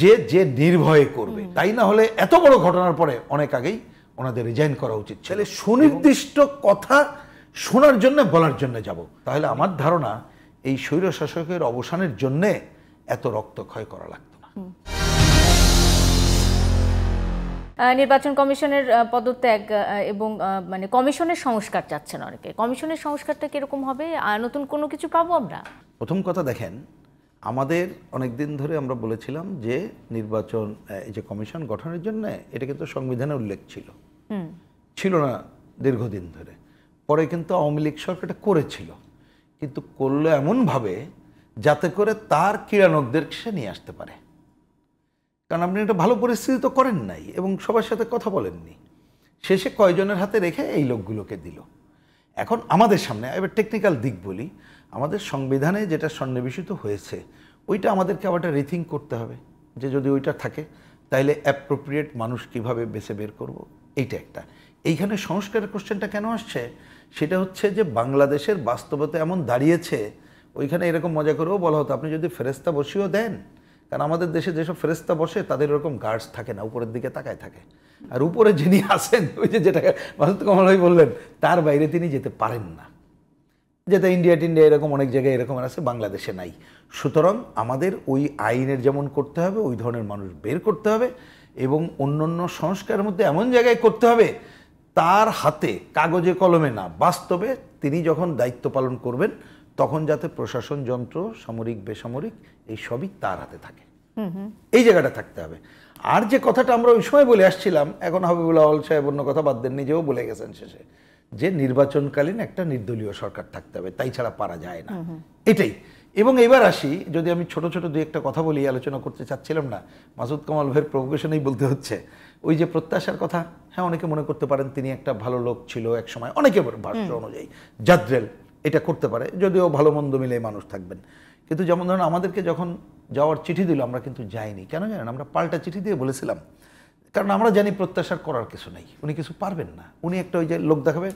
যে যে নির্ভয়ে করবে তাই না হলে এত বড় ঘটনার পরে অনেক আগেই ওনাদের রিজাইন করা উচিত ছেলে সুনির্দিষ্ট কথা শোনার জন্য বলার জন্য যাব তাহলে আমার ধারণা এই স্বৈর শাসকের অবসানের জন্যে এত রক্তক্ষয় করা লাগতো না নির্বাচন কমিশনের পদত্যাগ এবং মানে কমিশনের সংস্কার চাচ্ছেন অনেকে কমিশনের সংস্কারটা কিরকম হবে আর নতুন কোনো কিছু পাবো আমরা প্রথম কথা দেখেন আমাদের অনেক দিন ধরে আমরা বলেছিলাম যে নির্বাচন এই যে কমিশন গঠনের জন্য এটা কিন্তু সংবিধানে উল্লেখ ছিল ছিল না দীর্ঘদিন ধরে পরে কিন্তু আওয়ামী লীগ সরকারটা করেছিল কিন্তু করলো এমনভাবে যাতে করে তার ক্রীড়ানকদের সে নিয়ে আসতে পারে কারণ আপনি একটা ভালো পরিস্থিতি তো করেন নাই এবং সবার সাথে কথা বলেননি শেষে কয়জনের হাতে রেখে এই লোকগুলোকে দিল এখন আমাদের সামনে এবার টেকনিক্যাল দিক বলি আমাদের সংবিধানে যেটা সন্নিবেশিত হয়েছে ওইটা আমাদেরকে আবার একটা রিথিং করতে হবে যে যদি ওইটা থাকে তাহলে অ্যাপ্রোপ্রিয়েট মানুষ কিভাবে বেছে বের করব এইটা একটা এইখানে সংস্কারের কোশ্চেনটা কেন আসছে সেটা হচ্ছে যে বাংলাদেশের বাস্তবতা এমন দাঁড়িয়েছে ওইখানে এরকম মজা করেও বলা হতো আপনি যদি ফেরেস্তা বসিয়েও দেন কারণ আমাদের দেশে যেসব ফেরেস্তা বসে তাদের ওরকম গার্ডস থাকে না উপরের দিকে তাকায় থাকে আর উপরে যিনি আসেন ওই যে যেটা মাসুদ কমলাই বললেন তার বাইরে তিনি যেতে পারেন না যেটা ইন্ডিয়া টিন্ডিয়া এরকম অনেক জায়গায় এরকম আছে বাংলাদেশে নাই সুতরাং আমাদের ওই আইনের যেমন করতে হবে ওই ধরনের মানুষ বের করতে হবে এবং অন্য অন্য সংস্কারের মধ্যে এমন জায়গায় করতে হবে তার হাতে কাগজে কলমে না বাস্তবে তিনি যখন দায়িত্ব পালন করবেন তখন যাতে প্রশাসন যন্ত্র সামরিক বেসামরিক এই সবই তার হাতে থাকে এই জায়গাটা থাকতে হবে আর যে কথাটা আমরা ওই সময় বলে আসছিলাম এখন হাবিবুল্লাহ সাহেব অন্য কথা বাদ দেন নিজেও বলে গেছেন শেষে যে নির্বাচনকালীন একটা নির্দলীয় সরকার থাকতে হবে তাই ছাড়া পারা যায় না এটাই এবং এবার আসি যদি আমি ছোট ছোট দু একটা কথা বলি আলোচনা করতে চাচ্ছিলাম না মাসুদ কামাল ভাইয়ের প্রভোকেশনেই বলতে হচ্ছে ওই যে প্রত্যাশার কথা হ্যাঁ অনেকে মনে করতে পারেন তিনি একটা ভালো লোক ছিল এক সময় অনেকে ভাষ্য অনুযায়ী জাদ্রেল এটা করতে পারে যদিও ভালো মন্দ মিলে মানুষ থাকবেন কিন্তু যেমন ধরুন আমাদেরকে যখন যাওয়ার চিঠি দিল আমরা কিন্তু যাইনি কেন জানেন আমরা পাল্টা চিঠি দিয়ে বলেছিলাম কারণ আমরা জানি প্রত্যাশার করার কিছু নেই উনি কিছু পারবেন না উনি একটা ওই যে লোক দেখাবে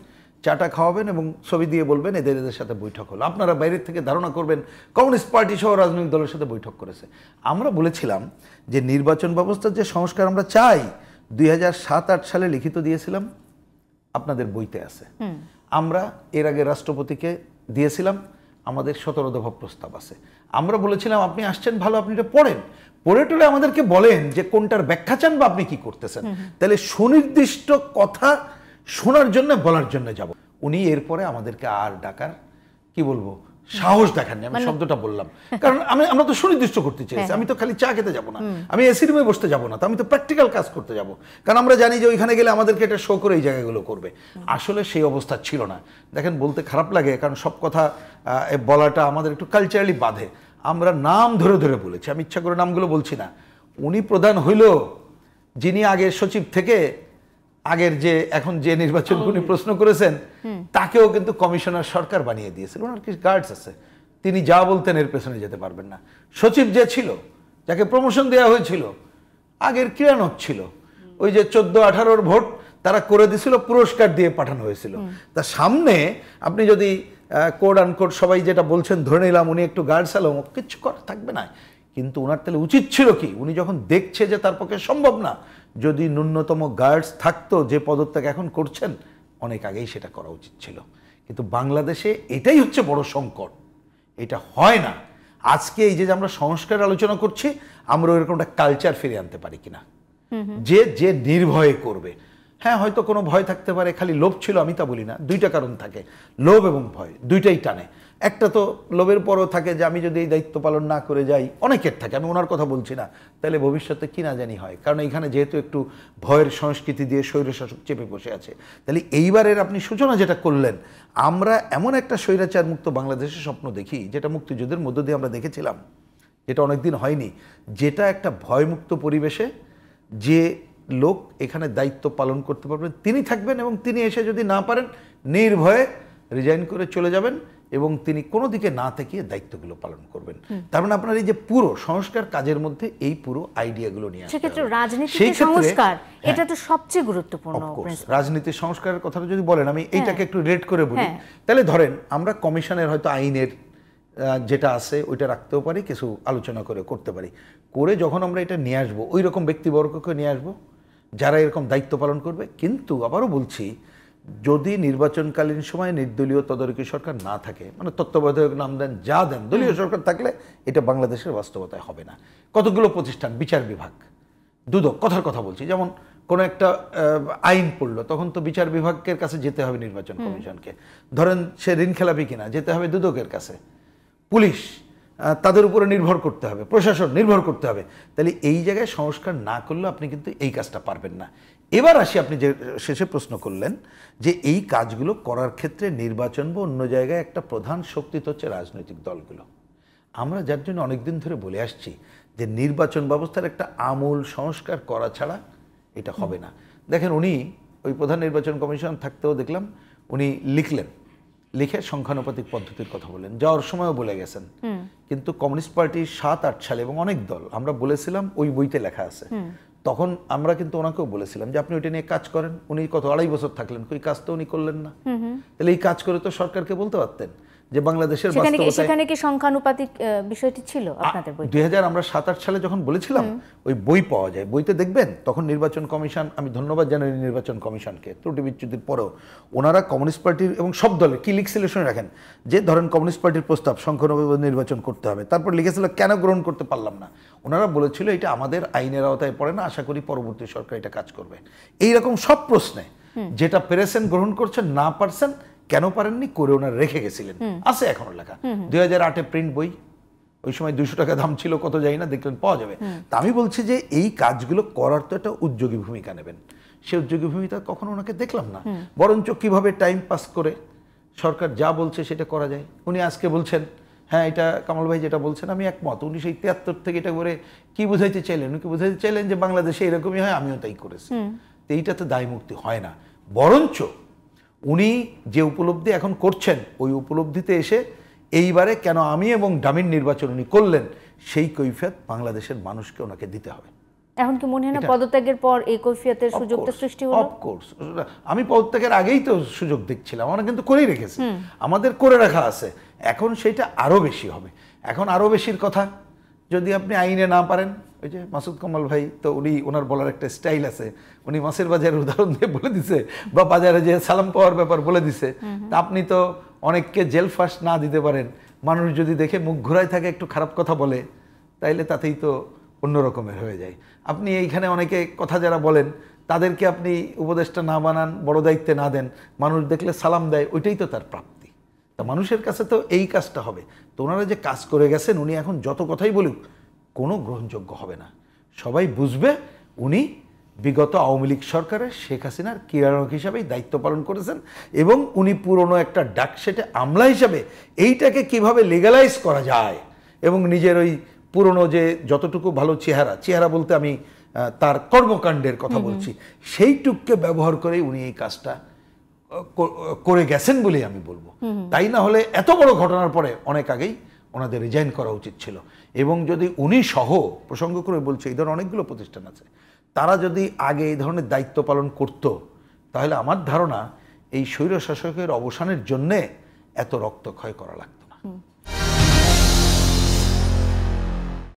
চাটা খাওয়াবেন এবং ছবি দিয়ে বলবেন এদের এদের সাথে বৈঠক হলো আপনারা বাইরের থেকে ধারণা করবেন কমিউনিস্ট পার্টি সহ রাজনৈতিক দলের সাথে বৈঠক করেছে আমরা বলেছিলাম যে নির্বাচন ব্যবস্থার যে সংস্কার আমরা চাই দুই সাত আট সালে লিখিত দিয়েছিলাম আপনাদের বইতে আছে আমরা এর আগে রাষ্ট্রপতিকে দিয়েছিলাম আমাদের সতেরো দফা প্রস্তাব আছে আমরা বলেছিলাম আপনি আসছেন ভালো আপনি এটা পড়েন পড়ে টলে আমাদেরকে বলেন যে কোনটার ব্যাখ্যা চান বা আপনি কি করতেছেন তাহলে সুনির্দিষ্ট কথা শোনার জন্য বলার জন্য যাব উনি এরপরে আমাদেরকে আর ডাকার কি বলবো সাহস দেখাননি আমি মানে শব্দটা বললাম কারণ আমি আমরা তো সুনির্দিষ্ট করতে চাইছি হ্যাঁ। আমি তো খালি চা খেতে যাবো না আমি এসি রুমে বসতে যাবো না তো আমি তো প্র্যাকটিক্যাল কাজ করতে যাব কারণ আমরা জানি যে ওইখানে গেলে আমাদেরকে এটা শো করে এই জায়গাগুলো করবে আসলে সেই অবস্থা ছিল না দেখেন বলতে খারাপ লাগে কারণ সব কথা বলাটা আমাদের একটু কালচারালি বাধে আমরা নাম ধরে ধরে বলেছি আমি ইচ্ছা করে নামগুলো বলছি না উনি প্রধান হইল যিনি আগের সচিব থেকে আগের যে এখন যে নির্বাচন উনি প্রশ্ন করেছেন তাকেও কিন্তু কমিশনার সরকার বানিয়ে দিয়েছিল ওনার কিছু গার্ডস আছে তিনি যা বলতেন এর পেছনে যেতে পারবেন না সচিব যে ছিল যাকে প্রমোশন দেওয়া হয়েছিল আগের ক্রিয়ানক ছিল ওই যে চোদ্দ আঠারোর ভোট তারা করে দিছিল পুরস্কার দিয়ে পাঠানো হয়েছিল তা সামনে আপনি যদি কোড আনকোড সবাই যেটা বলছেন ধরে নিলাম উনি একটু গার্ড সালাম কিচ্ছু করা থাকবে না কিন্তু ওনার তাহলে উচিত ছিল কি উনি যখন দেখছে যে তার পক্ষে সম্ভব না যদি ন্যূনতম গার্ডস থাকতো যে পদত্যাগ এখন করছেন অনেক আগেই সেটা করা উচিত ছিল কিন্তু বাংলাদেশে এটাই হচ্ছে বড় সংকট এটা হয় না আজকে এই যে আমরা সংস্কার আলোচনা করছি আমরা ওইরকম একটা কালচার ফিরে আনতে পারি কিনা যে যে নির্ভয়ে করবে হ্যাঁ হয়তো কোনো ভয় থাকতে পারে খালি লোভ ছিল আমি তা বলি না দুইটা কারণ থাকে লোভ এবং ভয় দুইটাই টানে একটা তো লোভের পরও থাকে যে আমি যদি এই দায়িত্ব পালন না করে যাই অনেকের থাকে আমি ওনার কথা বলছি না তাহলে ভবিষ্যতে কি না জানি হয় কারণ এখানে যেহেতু একটু ভয়ের সংস্কৃতি দিয়ে স্বৈরশাসক চেপে বসে আছে তাহলে এইবারের আপনি সূচনা যেটা করলেন আমরা এমন একটা স্বৈরাচার মুক্ত বাংলাদেশের স্বপ্ন দেখি যেটা মুক্তিযুদ্ধের মধ্য দিয়ে আমরা দেখেছিলাম যেটা অনেকদিন হয়নি যেটা একটা ভয়মুক্ত পরিবেশে যে লোক এখানে দায়িত্ব পালন করতে পারবেন তিনি থাকবেন এবং তিনি এসে যদি না পারেন নির্ভয়ে রিজাইন করে চলে যাবেন এবং তিনি কোনো দিকে না থেকে দায়িত্বগুলো পালন করবেন তার মানে আপনার এই যে পুরো সংস্কার কাজের মধ্যে এই পুরো আইডিয়াগুলো নিয়ে সেক্ষেত্রে রাজনীতি সংস্কার হ্যাঁ। এটা তো সবচেয়ে গুরুত্বপূর্ণ রাজনীতি সংস্কারের কথাটা যদি বলেন আমি হ্যাঁ। এইটাকে একটু রেট করে বলি হ্যাঁ। তাহলে ধরেন আমরা কমিশনের হয়তো আইনের যেটা আছে ওইটা রাখতেও পারি কিছু আলোচনা করে করতে পারি করে যখন আমরা এটা নিয়ে আসবো ওই রকম ব্যক্তিবর্গকে নিয়ে আসবো যারা এরকম দায়িত্ব পালন করবে কিন্তু আবারও বলছি যদি নির্বাচনকালীন সময় নির্দলীয় তদারকি সরকার না থাকে মানে তত্ত্বাবধায়ক নাম দেন যা দেন দলীয় সরকার থাকলে এটা বাংলাদেশের বাস্তবতায় হবে না কতগুলো প্রতিষ্ঠান বিচার বিভাগ দুদক কথার কথা বলছি যেমন কোনো একটা আইন পড়লো তখন তো বিচার বিভাগের কাছে যেতে হবে নির্বাচন কমিশনকে ধরেন সে ঋণ খেলাপি কিনা যেতে হবে দুদকের কাছে পুলিশ তাদের উপরে নির্ভর করতে হবে প্রশাসন নির্ভর করতে হবে তাহলে এই জায়গায় সংস্কার না করলে আপনি কিন্তু এই কাজটা পারবেন না এবার আসি আপনি যে শেষে প্রশ্ন করলেন যে এই কাজগুলো করার ক্ষেত্রে নির্বাচন বা অন্য জায়গায় একটা প্রধান শক্তি তো হচ্ছে রাজনৈতিক দলগুলো আমরা যার জন্য অনেকদিন ধরে বলে আসছি যে নির্বাচন ব্যবস্থার একটা আমূল সংস্কার করা ছাড়া এটা হবে না দেখেন উনি ওই প্রধান নির্বাচন কমিশন থাকতেও দেখলাম উনি লিখলেন লিখে সংখ্যানুপাতিক পদ্ধতির কথা বলেন যাওয়ার সময়ও বলে গেছেন কিন্তু কমিউনিস্ট পার্টির সাত আট সালে এবং অনেক দল আমরা বলেছিলাম ওই বইতে লেখা আছে তখন আমরা কিন্তু ওনাকেও বলেছিলাম যে আপনি ওইটা নিয়ে কাজ করেন উনি কত আড়াই বছর থাকলেন ওই কাজ তো উনি করলেন না তাহলে এই কাজ করে তো সরকারকে বলতে পারতেন যে বাংলাদেশের সেখানে কি সংখ্যানুপাতিক বিষয়টি ছিল আপনাদের বই দুই আমরা সাত আট সালে যখন বলেছিলাম ওই বই পাওয়া যায় বইতে দেখবেন তখন নির্বাচন কমিশন আমি ধন্যবাদ জানাই নির্বাচন কমিশনকে ত্রুটি বিচ্যুতির পরেও ওনারা কমিউনিস্ট পার্টির এবং সব দলের কি লিখছিল শুনে রাখেন যে ধরেন কমিউনিস্ট পার্টির প্রস্তাব সংখ্যানুপাতিক নির্বাচন করতে হবে তারপর লিখেছিল কেন গ্রহণ করতে পারলাম না ওনারা বলেছিল এটা আমাদের আইনের আওতায় পড়ে না আশা করি পরবর্তী সরকার এটা কাজ করবে এইরকম সব প্রশ্নে যেটা পেরেছেন গ্রহণ করছেন না পারছেন কেন পারেননি করে ওনার রেখে গেছিলেন আছে এখনো লেখা দুই হাজার আটে প্রিন্ট বই ওই সময় দুশো টাকা দাম ছিল কত যাই না দেখলেন পাওয়া যাবে তা আমি বলছি যে এই কাজগুলো করার তো একটা উদ্যোগী ভূমিকা নেবেন সে উদ্যোগী ভূমিকা কখনো ওনাকে দেখলাম না বরঞ্চ কিভাবে টাইম পাস করে সরকার যা বলছে সেটা করা যায় উনি আজকে বলছেন হ্যাঁ এটা কামাল ভাই যেটা বলছেন আমি একমত উনি সেই তিয়াত্তর থেকে এটা করে কি বুঝাইতে চাইলেন উনি কি বুঝাইতে চাইলেন যে বাংলাদেশে এরকমই হয় আমিও তাই করেছি তো দায়মুক্তি হয় না বরঞ্চ উনি যে উপলব্ধি এখন করছেন ওই উপলব্ধিতে এসে এইবারে কেন আমি এবং ডামিন নির্বাচন উনি করলেন সেই কৈফিয়ত বাংলাদেশের মানুষকে ওনাকে দিতে হবে এখন কি মনে হয় না পদত্যাগের পর এই কৈফিয়তের সুযোগটা সৃষ্টি হলো অফকোর্স আমি পদত্যাগের আগেই তো সুযোগ দেখছিলাম আমরা কিন্তু করেই রেখেছি আমাদের করে রাখা আছে এখন সেটা আরও বেশি হবে এখন আরও বেশির কথা যদি আপনি আইনে না পারেন ওই যে মাসুদ কমল ভাই তো উনি ওনার বলার একটা স্টাইল আছে উনি মাছের বাজারের উদাহরণ দিয়ে বলে দিছে বা বাজারে যে সালাম পাওয়ার ব্যাপার বলে দিছে তা আপনি তো অনেককে জেল ফাঁস না দিতে পারেন মানুষ যদি দেখে মুখ ঘুরায় থাকে একটু খারাপ কথা বলে তাইলে তাতেই তো অন্য রকমের হয়ে যায় আপনি এইখানে অনেকে কথা যারা বলেন তাদেরকে আপনি উপদেশটা না বানান বড় দায়িত্বে না দেন মানুষ দেখলে সালাম দেয় ওইটাই তো তার প্রাপ্তি তা মানুষের কাছে তো এই কাজটা হবে তো ওনারা যে কাজ করে গেছেন উনি এখন যত কথাই বলুক কোনো গ্রহণযোগ্য হবে না সবাই বুঝবে উনি বিগত আওয়ামী লীগ সরকারের শেখ হাসিনার ক্রীড়ানক হিসাবেই দায়িত্ব পালন করেছেন এবং উনি পুরনো একটা ডাকসেটে আমলা হিসাবে এইটাকে কিভাবে লিগালাইজ করা যায় এবং নিজের ওই পুরনো যে যতটুকু ভালো চেহারা চেহারা বলতে আমি তার কর্মকাণ্ডের কথা বলছি সেইটুককে ব্যবহার করে উনি এই কাজটা করে গেছেন বলেই আমি বলবো তাই না হলে এত বড় ঘটনার পরে অনেক আগেই ওনাদের রিজাইন করা উচিত ছিল এবং যদি উনি সহ প্রসঙ্গক্রমে বলছে এই ধরনের অনেকগুলো প্রতিষ্ঠান আছে তারা যদি আগে এই ধরনের দায়িত্ব পালন করত তাহলে আমার ধারণা এই স্বৈরশাসকের অবসানের জন্যে এত রক্তক্ষয় করা লাগত